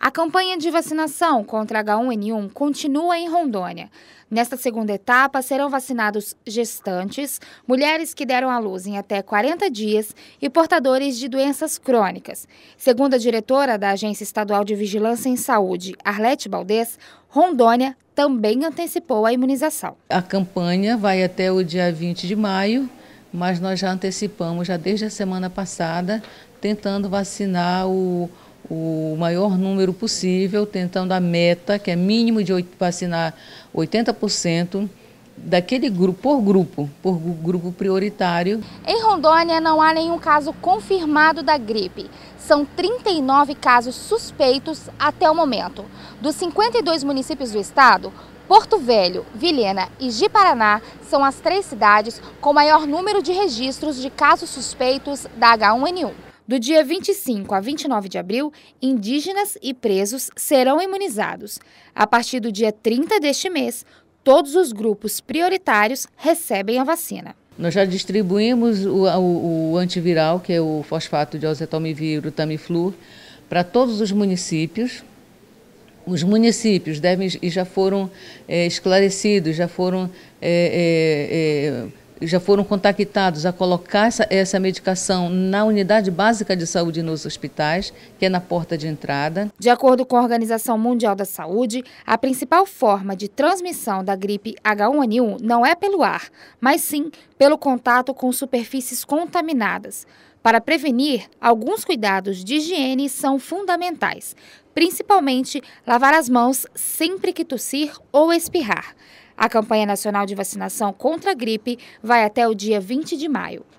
A campanha de vacinação contra H1N1 continua em Rondônia. Nesta segunda etapa, serão vacinados gestantes, mulheres que deram à luz em até 40 dias e portadores de doenças crônicas. Segundo a diretora da Agência Estadual de Vigilância em Saúde, Arlete Baldes, Rondônia também antecipou a imunização. A campanha vai até o dia 20 de maio, mas nós já antecipamos, já desde a semana passada, tentando vacinar o o maior número possível, tentando a meta, que é mínimo de vacinar 80% daquele grupo por grupo, por grupo prioritário. Em Rondônia não há nenhum caso confirmado da gripe. São 39 casos suspeitos até o momento. Dos 52 municípios do estado, Porto Velho, Vilhena e Jiparaná são as três cidades com maior número de registros de casos suspeitos da H1N1. Do dia 25 a 29 de abril, indígenas e presos serão imunizados. A partir do dia 30 deste mês, todos os grupos prioritários recebem a vacina. Nós já distribuímos o, o, o antiviral, que é o fosfato de oseltamivir, o Tamiflu, para todos os municípios. Os municípios devem e já foram é, esclarecidos, já foram é, é, já foram contactados a colocar essa, essa, medicação na unidade básica de saúde nos hospitais, que é na porta de entrada. De acordo com a Organização Mundial da Saúde, a principal forma de transmissão da gripe H1N1 não é pelo ar, mas sim pelo contato com superfícies contaminadas. Para prevenir, alguns cuidados de higiene são fundamentais principalmente lavar as mãos sempre que tossir ou espirrar. A campanha nacional de vacinação contra a gripe vai até o dia 20 de maio.